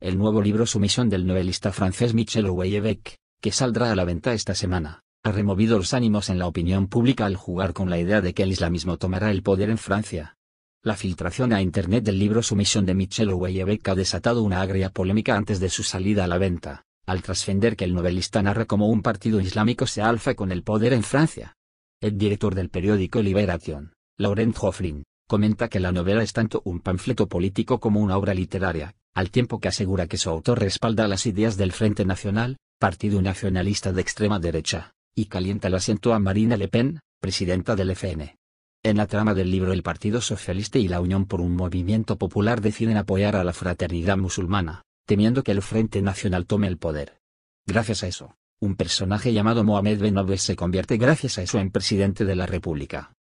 el nuevo libro Sumisión del novelista francés Michel Houellebecq, que saldrá a la venta esta semana, ha removido los ánimos en la opinión pública al jugar con la idea de que el islamismo tomará el poder en Francia. La filtración a internet del libro Sumisión de Michel Houellebecq ha desatado una agria polémica antes de su salida a la venta, al trascender que el novelista narra cómo un partido islámico se alza con el poder en Francia. El director del periódico Liberation, Laurent Joffrin, comenta que la novela es tanto un panfleto político como una obra literaria al tiempo que asegura que su autor respalda las ideas del Frente Nacional, partido nacionalista de extrema derecha, y calienta el asiento a Marina Le Pen, presidenta del e FN. En la trama del libro el Partido Socialista y la Unión por un Movimiento Popular deciden apoyar a la fraternidad musulmana, temiendo que el Frente Nacional tome el poder. Gracias a eso, un personaje llamado Mohamed Ben se convierte gracias a eso en presidente de la República,